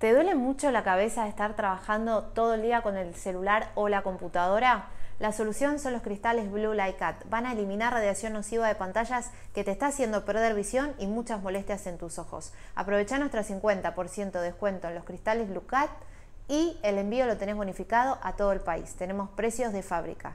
¿Te duele mucho la cabeza de estar trabajando todo el día con el celular o la computadora? La solución son los cristales Blue Light Cat. Van a eliminar radiación nociva de pantallas que te está haciendo perder visión y muchas molestias en tus ojos. Aprovecha nuestro 50% de descuento en los cristales Blue Cat y el envío lo tenés bonificado a todo el país. Tenemos precios de fábrica.